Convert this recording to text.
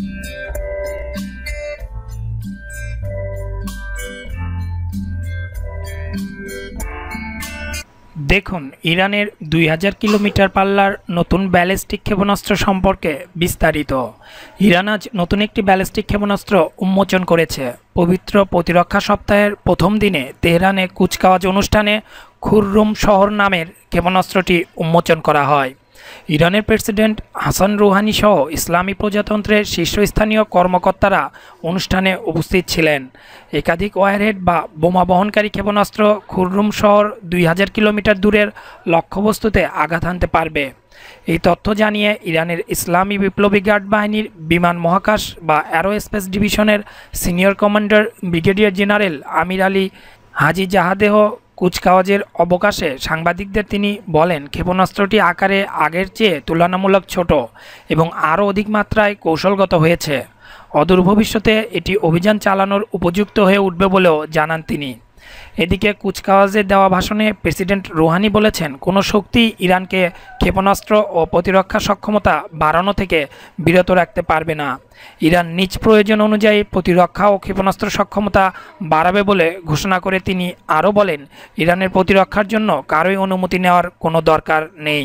দেখুন ইরানের দুই হাজার কিলোমিটার পাল্লার নতুন ব্যালিস্টিক ক্ষেপণাস্ত্র সম্পর্কে বিস্তারিত ইরান আজ নতুন একটি ব্যালিস্টিক ক্ষেপণাস্ত্র উন্মোচন করেছে পবিত্র প্রতিরক্ষা সপ্তাহের প্রথম দিনে তেহরানে কুচকাওয়াজ অনুষ্ঠানে খুররুম শহর নামের ক্ষেপণাস্ত্রটি উন্মোচন করা হয় ইরানের প্রেসিডেন্ট হাসান রুহানি সহ ইসলামী প্রজাতন্ত্রের শীর্ষস্থানীয় কর্মকর্তারা অনুষ্ঠানে উপস্থিত ছিলেন একাধিক ওয়ারহেড বা বোমা বহনকারী ক্ষেপণাস্ত্র খুররুম শহর দুই হাজার কিলোমিটার দূরের লক্ষ্যবস্তুতে আঘাত হানতে পারবে এই তথ্য জানিয়ে ইরানের ইসলামী বিপ্লবী গার্ড বাহিনীর বিমান মহাকাশ বা অ্যারোস্পেস ডিভিশনের senior commander brigadier general Amir Ali Hajizadeh কুচকাওয়াজের অবকাশে সাংবাদিকদের তিনি বলেন ক্ষেপণাস্ত্রটি আকারে আগের চেয়ে তুলনামূলক ছোট এবং আরও অধিক মাত্রায় কৌশলগত হয়েছে অদূর ভবিষ্যতে এটি অভিযান চালানোর উপযুক্ত হয়ে উঠবে বলেও জানান তিনি এদিকে কুচকাওয়াজে দেওয়া ভাষণে প্রেসিডেন্ট রুহানি বলেছেন কোনো শক্তি ইরানকে ক্ষেপণাস্ত্র ও প্রতিরক্ষা সক্ষমতা বাড়ানো থেকে বিরত রাখতে পারবে না ইরান নিজ প্রয়োজন অনুযায়ী প্রতিরক্ষা ও ক্ষেপণাস্ত্র সক্ষমতা বাড়াবে বলে ঘোষণা করে তিনি আরও বলেন ইরানের প্রতিরক্ষার জন্য কারোই অনুমতি নেওয়ার কোনো দরকার নেই